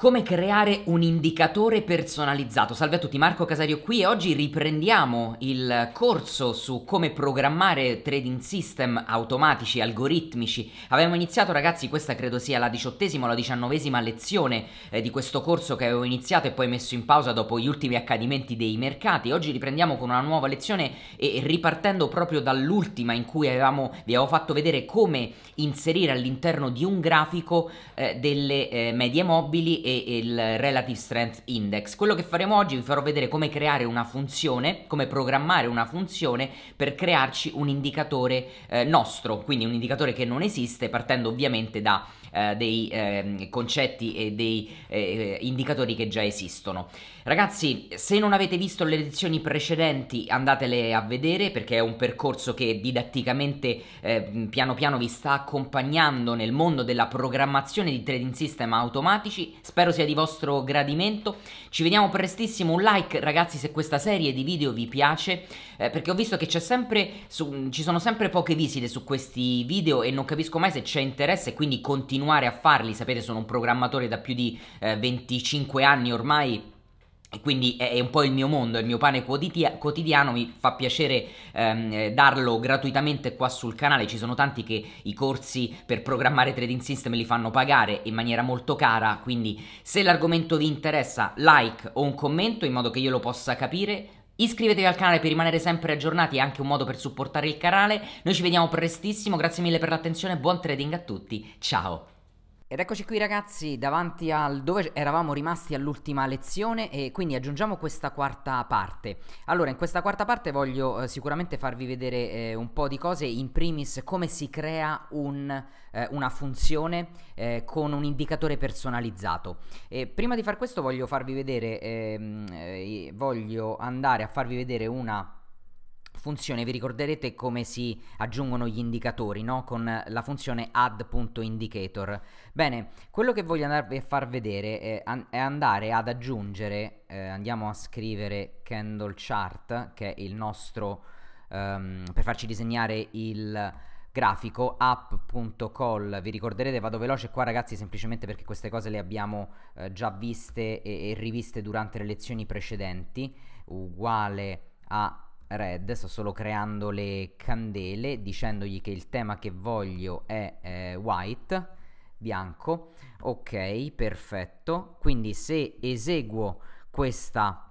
Come creare un indicatore personalizzato? Salve a tutti, Marco Casario qui e oggi riprendiamo il corso su come programmare trading system automatici, algoritmici. Avevamo iniziato ragazzi, questa credo sia la diciottesima o la diciannovesima lezione eh, di questo corso che avevo iniziato e poi messo in pausa dopo gli ultimi accadimenti dei mercati. Oggi riprendiamo con una nuova lezione e ripartendo proprio dall'ultima in cui avevamo, vi avevo fatto vedere come inserire all'interno di un grafico eh, delle eh, medie mobili e il Relative Strength Index. Quello che faremo oggi vi farò vedere come creare una funzione, come programmare una funzione per crearci un indicatore eh, nostro, quindi un indicatore che non esiste partendo ovviamente da eh, dei eh, concetti e dei eh, indicatori che già esistono. Ragazzi, se non avete visto le lezioni precedenti andatele a vedere perché è un percorso che didatticamente eh, piano piano vi sta accompagnando nel mondo della programmazione di trading system automatici. Spero sia di vostro gradimento. Ci vediamo prestissimo, un like ragazzi se questa serie di video vi piace eh, perché ho visto che sempre, su, ci sono sempre poche visite su questi video e non capisco mai se c'è interesse, quindi continuare a farli. Sapete, sono un programmatore da più di eh, 25 anni ormai. E quindi è un po' il mio mondo, è il mio pane quotidiano, mi fa piacere ehm, eh, darlo gratuitamente qua sul canale, ci sono tanti che i corsi per programmare trading system li fanno pagare in maniera molto cara, quindi se l'argomento vi interessa like o un commento in modo che io lo possa capire, Iscrivetevi al canale per rimanere sempre aggiornati e anche un modo per supportare il canale. Noi ci vediamo prestissimo, grazie mille per l'attenzione, buon trading a tutti, ciao! Ed eccoci qui ragazzi, davanti al dove eravamo rimasti all'ultima lezione e quindi aggiungiamo questa quarta parte. Allora, in questa quarta parte voglio eh, sicuramente farvi vedere eh, un po' di cose, in primis come si crea un, eh, una funzione eh, con un indicatore personalizzato. E prima di far questo voglio farvi vedere, ehm, eh, voglio andare a farvi vedere una funzione vi ricorderete come si aggiungono gli indicatori no? con la funzione add.indicator bene quello che voglio andarvi a far vedere è, an è andare ad aggiungere eh, andiamo a scrivere candle chart che è il nostro um, per farci disegnare il grafico app.call vi ricorderete vado veloce qua ragazzi semplicemente perché queste cose le abbiamo eh, già viste e, e riviste durante le lezioni precedenti uguale a Red, sto solo creando le candele dicendogli che il tema che voglio è eh, white, bianco, ok, perfetto, quindi se eseguo questa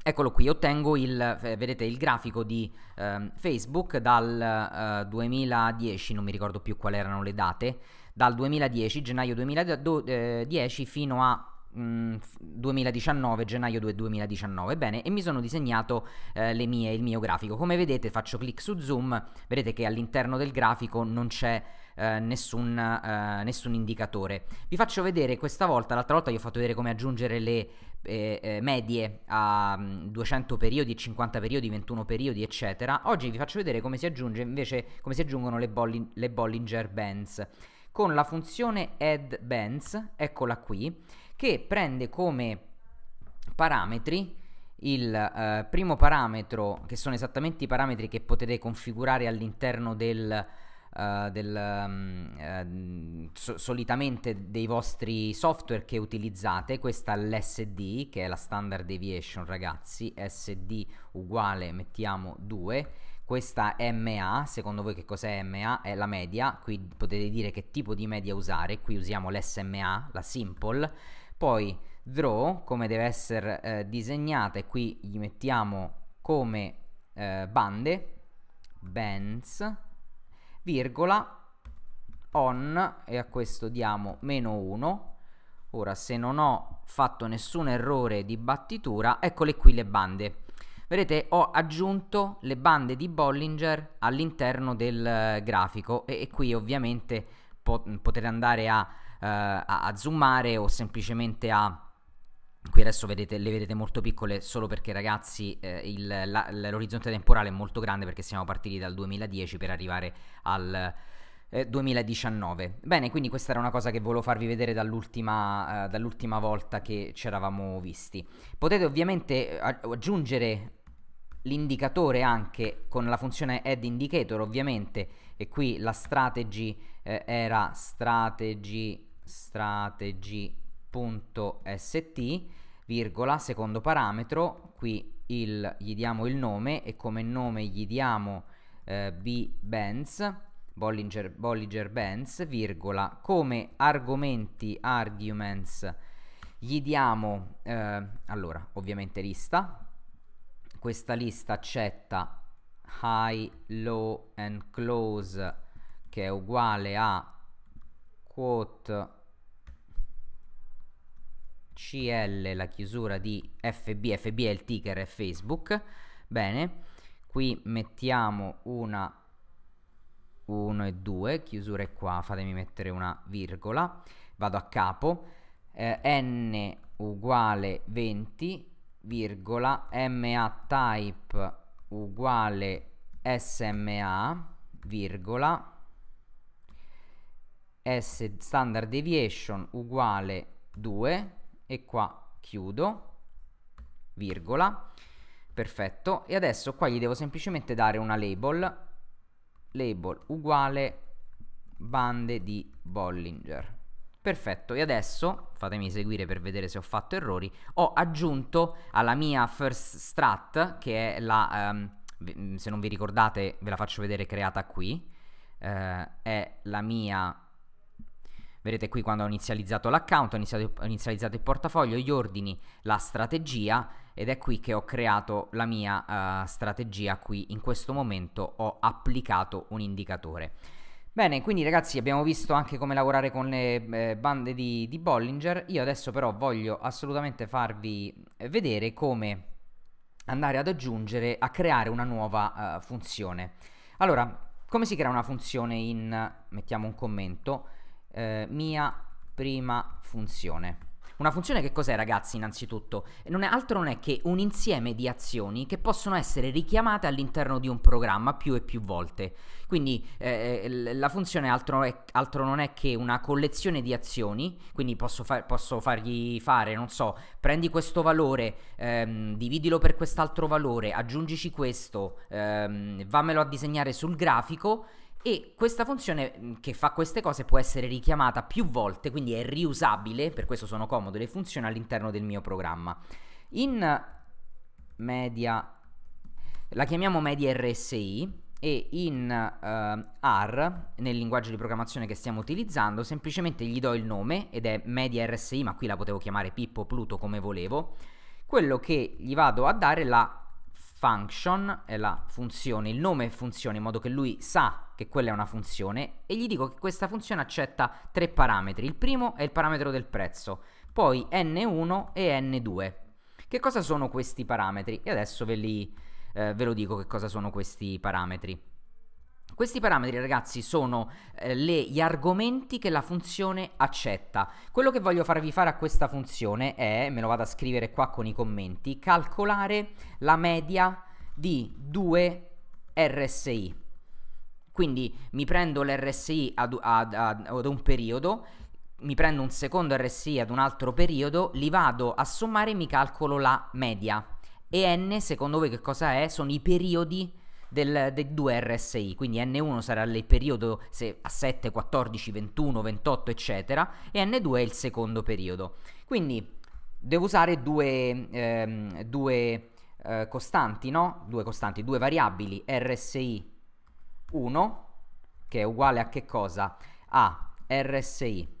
Eccolo qui, ottengo il, eh, vedete, il grafico di eh, Facebook dal eh, 2010, non mi ricordo più quali erano le date, dal 2010, gennaio 2010 eh, fino a 2019, mm, gennaio 2019, bene, e mi sono disegnato eh, le mie, il mio grafico. Come vedete faccio clic su zoom, vedete che all'interno del grafico non c'è eh, nessun, eh, nessun, indicatore. Vi faccio vedere questa volta, l'altra volta vi ho fatto vedere come aggiungere le eh, eh, medie a 200 mm, periodi, 50 periodi, 21 periodi, eccetera. Oggi vi faccio vedere come si aggiunge invece, come si aggiungono le, bolli le Bollinger Bands. Con la funzione add bands, eccola qui, che prende come parametri il eh, primo parametro, che sono esattamente i parametri che potete configurare all'interno del, eh, del mm, eh, solitamente dei vostri software che utilizzate, questa è l'SD, che è la standard deviation, ragazzi, SD uguale, mettiamo 2, questa MA, secondo voi che cos'è MA? È la media, qui potete dire che tipo di media usare, qui usiamo l'SMA, la simple, poi draw come deve essere eh, disegnata e qui gli mettiamo come eh, bande bands virgola on e a questo diamo meno 1 ora se non ho fatto nessun errore di battitura eccole qui le bande vedete ho aggiunto le bande di Bollinger all'interno del eh, grafico e, e qui ovviamente pot potete andare a eh, a, a zoomare o semplicemente a qui adesso vedete, le vedete molto piccole solo perché ragazzi eh, il, la, l'orizzonte temporale è molto grande perché siamo partiti dal 2010 per arrivare al eh, 2019 bene quindi questa era una cosa che volevo farvi vedere dall'ultima, eh, dall'ultima volta che ci eravamo visti potete ovviamente aggiungere l'indicatore anche con la funzione add indicator ovviamente e qui la strategy eh, era strategy strategy.st virgola secondo parametro qui il, gli diamo il nome e come nome gli diamo eh, B Benz Bollinger, Bollinger Benz virgola come argomenti arguments gli diamo eh, allora ovviamente lista questa lista accetta high low and close che è uguale a quote CL la chiusura di FB, FB è il ticker, è Facebook, bene, qui mettiamo una 1 e 2, chiusura è qua, fatemi mettere una virgola, vado a capo, eh, n uguale 20, virgola, ma type uguale sma, virgola, s standard deviation uguale 2, e qua chiudo, virgola, perfetto, e adesso qua gli devo semplicemente dare una label, label uguale bande di Bollinger. Perfetto, e adesso fatemi seguire per vedere se ho fatto errori. Ho aggiunto alla mia first strat, che è la, um, se non vi ricordate, ve la faccio vedere creata qui. Uh, è la mia Vedete qui quando ho inizializzato l'account, ho, ho, inizializzato il portafoglio, gli ordini, la strategia ed è qui che ho creato la mia uh, strategia. Qui in questo momento ho applicato un indicatore. Bene, quindi ragazzi abbiamo visto anche come lavorare con le eh, bande di, di, Bollinger. Io adesso però voglio assolutamente farvi eh, vedere come andare ad aggiungere, a creare una nuova uh, funzione. Allora, come si crea una funzione in, mettiamo un commento, eh, mia prima funzione. Una funzione che cos'è ragazzi innanzitutto? Non è altro non è che un insieme di azioni che possono essere richiamate all'interno di un programma più e più volte. Quindi eh, eh la funzione altro, è, altro, non è che una collezione di azioni, quindi posso, fa posso fargli fare, non so, prendi questo valore, ehm, dividilo per quest'altro valore, aggiungici questo, ehm, vammelo a disegnare sul grafico e questa funzione mm, che fa queste cose può essere richiamata più volte, quindi è riusabile, per questo sono comode le funzioni all'interno del mio programma. In media, la chiamiamo media RSI e in uh, R, nel linguaggio di programmazione che stiamo utilizzando, semplicemente gli do il nome ed è media RSI, ma qui la potevo chiamare Pippo Pluto come volevo. Quello che gli vado a dare è la function è la funzione, il nome è funzione, in modo che lui sa che quella è una funzione e gli dico che questa funzione accetta tre parametri. Il primo è il parametro del prezzo, poi n1 e n2. Che cosa sono questi parametri? E adesso ve, li, eh, ve lo dico che cosa sono questi parametri. Questi parametri, ragazzi, sono eh, le, gli argomenti che la funzione accetta. Quello che voglio farvi fare a questa funzione è, me lo vado a scrivere qua con i commenti, calcolare la media di due RSI. Quindi mi prendo l'RSI ad, ad, ad, ad un periodo, mi prendo un secondo RSI ad un altro periodo, li vado a sommare e mi calcolo la media. E n, secondo voi che cosa è? Sono i periodi del, dei due RSI, quindi N1 sarà il periodo se, a 7, 14, 21, 28 eccetera e N2 è il secondo periodo. Quindi devo usare due, ehm, due eh, costanti, no? Due costanti, due variabili RSI 1 che è uguale a che cosa? A RSI.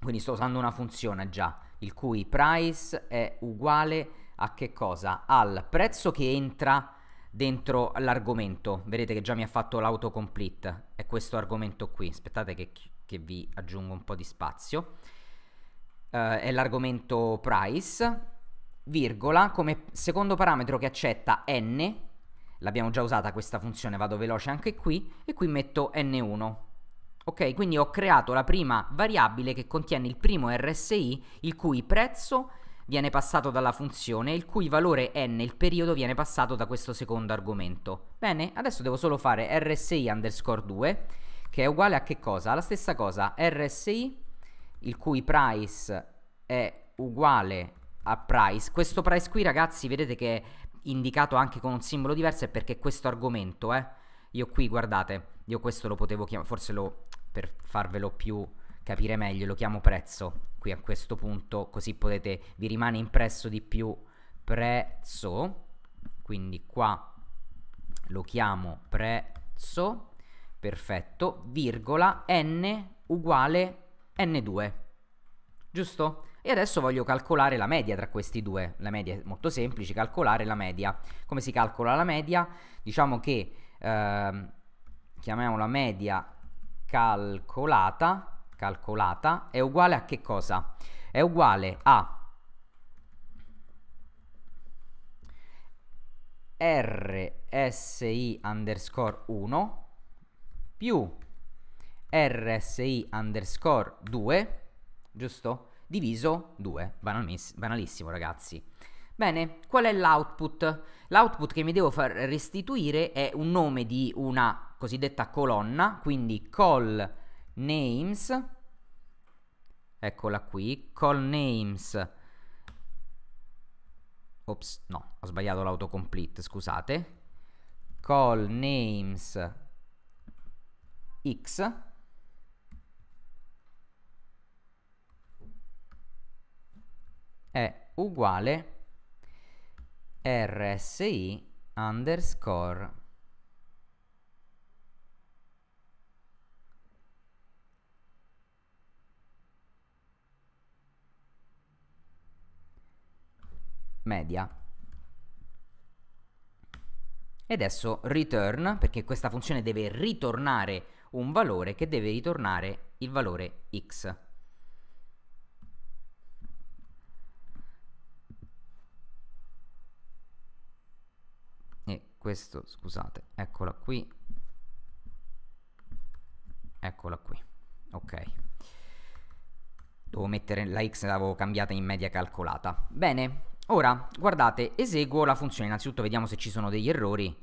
Quindi sto usando una funzione già, il cui price è uguale a che cosa? Al prezzo che entra dentro l'argomento. Vedete che già mi ha fatto l'autocomplete, è questo argomento qui. Aspettate che, che vi aggiungo un po' di spazio. Uh, è l'argomento price, virgola, come secondo parametro che accetta n, l'abbiamo già usata questa funzione, vado veloce anche qui, e qui metto n1. Ok, quindi ho creato la prima variabile che contiene il primo RSI, il cui prezzo viene passato dalla funzione il cui valore n, il periodo, viene passato da questo secondo argomento. Bene, adesso devo solo fare rsi underscore 2 che è uguale a che cosa? La stessa cosa, rsi il cui price è uguale a price. Questo price qui ragazzi vedete che è indicato anche con un simbolo diverso è perché questo argomento eh, io qui guardate, io questo lo potevo chiamare, forse lo per farvelo più capire meglio, lo chiamo prezzo qui a questo punto, così potete, vi rimane impresso di più prezzo, quindi qua lo chiamo prezzo, perfetto, virgola n uguale n2, giusto? E adesso voglio calcolare la media tra questi due, la media è molto semplice, calcolare la media. Come si calcola la media? Diciamo che, ehm, chiamiamola media calcolata, calcolata è uguale a che cosa? È uguale a rsi underscore 1 più rsi underscore 2, giusto? Diviso 2, banalissimo ragazzi. Bene, qual è l'output? L'output che mi devo far restituire è un nome di una cosiddetta colonna, quindi col names, eccola qui, call names, ops, no, ho sbagliato l'autocomplete, scusate, call names x, è uguale rsi underscore media. E adesso return, perché questa funzione deve ritornare un valore che deve ritornare il valore x. E questo, scusate, eccola qui. Eccola qui. Ok. Devo mettere la x, l'avevo cambiata in media calcolata. Bene, Ora, guardate, eseguo la funzione, innanzitutto vediamo se ci sono degli errori.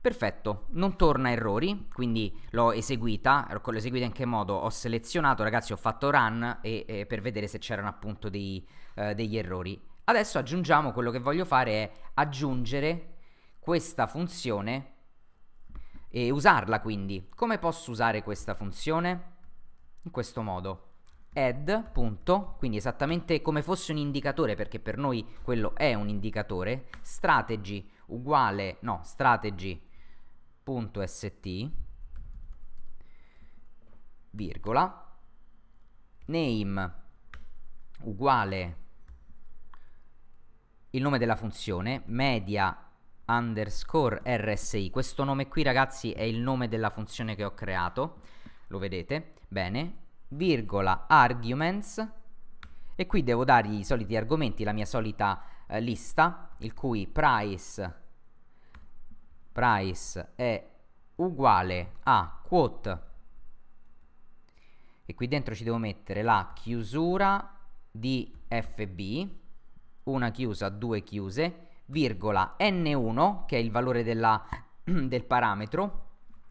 Perfetto, non torna errori, quindi l'ho eseguita, ecco, l'ho eseguita in che modo? Ho selezionato, ragazzi, ho fatto run e, e per vedere se c'erano appunto dei, eh, degli errori. Adesso aggiungiamo, quello che voglio fare è aggiungere questa funzione e usarla quindi. Come posso usare questa funzione? In questo modo add, punto, quindi esattamente come fosse un indicatore, perché per noi quello è un indicatore, strategy uguale, no, strategy.st, virgola, name uguale il nome della funzione, media underscore rsi, questo nome qui ragazzi è il nome della funzione che ho creato, lo vedete, bene, virgola arguments e qui devo dargli i soliti argomenti, la mia solita eh, lista, il cui price, price è uguale a quote e qui dentro ci devo mettere la chiusura di FB, una chiusa, due chiuse, virgola n1 che è il valore della, del parametro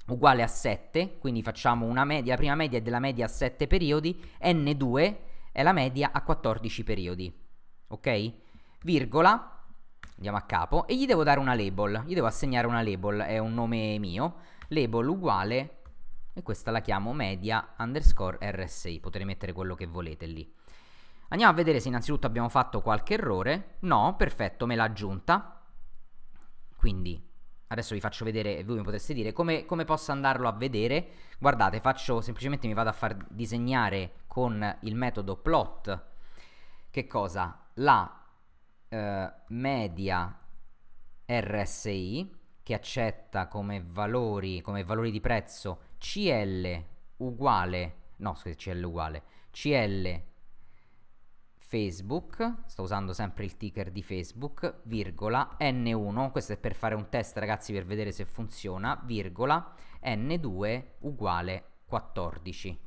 uguale a 7, quindi facciamo una media, la prima media è della media a 7 periodi, n2 è la media a 14 periodi, ok? Virgola, andiamo a capo, e gli devo dare una label, gli devo assegnare una label, è un nome mio, label uguale, e questa la chiamo media underscore rsi, potete mettere quello che volete lì. Andiamo a vedere se innanzitutto abbiamo fatto qualche errore, no, perfetto, me l'ha aggiunta, quindi adesso vi faccio vedere e voi mi potreste dire come, come posso andarlo a vedere. Guardate, faccio semplicemente mi vado a far disegnare con il metodo plot che cosa? La eh, media RSI che accetta come valori, come valori di prezzo CL uguale, no scusate, CL uguale, CL Facebook, sto usando sempre il ticker di Facebook, virgola N1, questo è per fare un test ragazzi per vedere se funziona, virgola N2 uguale 14.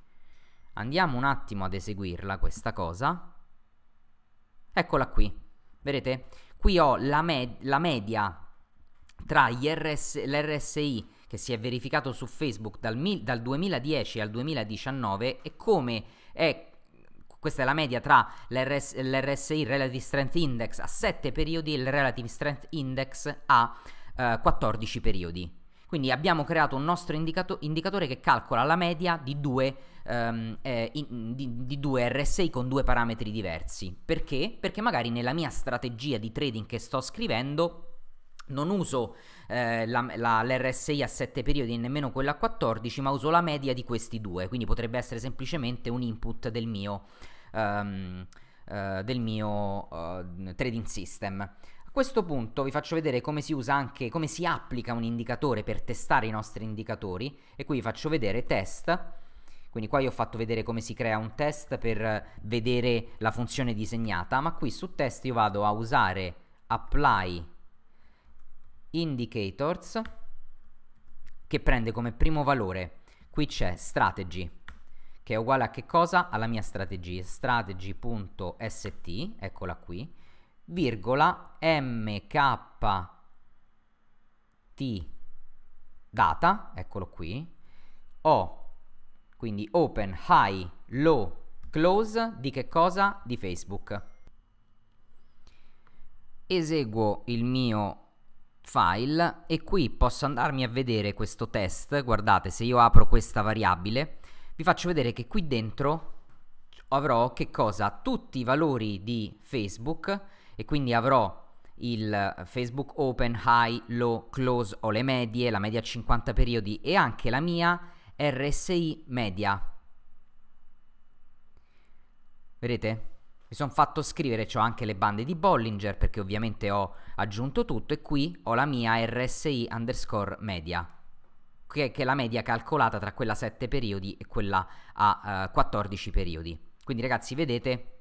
Andiamo un attimo ad eseguirla questa cosa. Eccola qui, vedete? Qui ho la, me la media tra l'RSI che si è verificato su Facebook dal, dal 2010 al 2019 e come è questa è la media tra l'RS, l'RSI Relative Strength Index a 7 periodi e il Relative Strength Index a eh, 14 periodi. Quindi abbiamo creato un nostro indicato- indicatore che calcola la media di due, um, eh, in, di, di due, RSI con due parametri diversi. Perché? Perché magari nella mia strategia di trading che sto scrivendo non uso eh, la, la, l'RSI a 7 periodi e nemmeno quella a 14, ma uso la media di questi due, quindi potrebbe essere semplicemente un input del mio, um, uh, del mio uh, trading system. A questo punto vi faccio vedere come si usa anche, come si applica un indicatore per testare i nostri indicatori e qui vi faccio vedere test, quindi qua io ho fatto vedere come si crea un test per vedere la funzione disegnata, ma qui su test io vado a usare apply indicators che prende come primo valore qui c'è strategy che è uguale a che cosa? alla mia strategia strategy.st eccola qui virgola mkt data eccolo qui o quindi open high low close di che cosa? di facebook eseguo il mio file e qui posso andarmi a vedere questo test guardate se io apro questa variabile vi faccio vedere che qui dentro avrò che cosa tutti i valori di facebook e quindi avrò il facebook open high low close o le medie la media 50 periodi e anche la mia rsi media vedete mi sono fatto scrivere, ho anche le bande di Bollinger perché ovviamente ho aggiunto tutto e qui ho la mia RSI underscore media, che, è la media calcolata tra quella a 7 periodi e quella a eh, 14 periodi. Quindi ragazzi vedete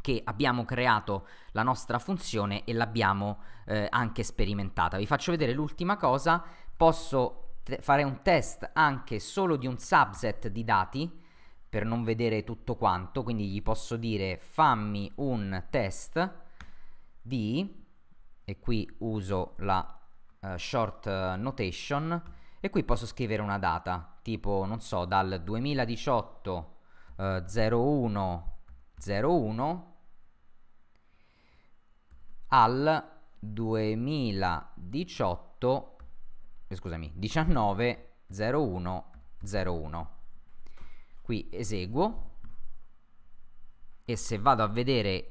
che abbiamo creato la nostra funzione e l'abbiamo eh, anche sperimentata. Vi faccio vedere l'ultima cosa, posso fare un test anche solo di un subset di dati, per non vedere tutto quanto, quindi gli posso dire fammi un test di, e qui uso la uh, short notation, e qui posso scrivere una data, tipo, non so, dal 2018 eh, uh, al 2018 eh, scusami 19 01 01 qui eseguo e se vado a vedere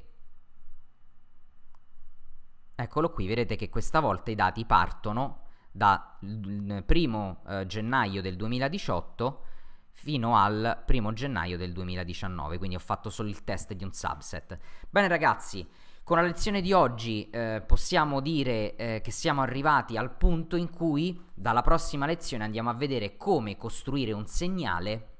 eccolo qui vedete che questa volta i dati partono dal primo eh, gennaio del 2018 fino al primo gennaio del 2019 quindi ho fatto solo il test di un subset bene ragazzi con la lezione di oggi eh, possiamo dire eh, che siamo arrivati al punto in cui dalla prossima lezione andiamo a vedere come costruire un segnale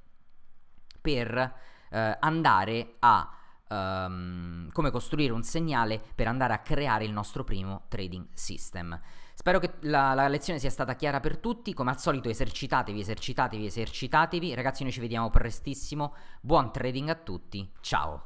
per eh, andare a um, come costruire un segnale per andare a creare il nostro primo trading system. Spero che la, la, lezione sia stata chiara per tutti, come al solito esercitatevi, esercitatevi, esercitatevi, ragazzi noi ci vediamo prestissimo, buon trading a tutti, ciao!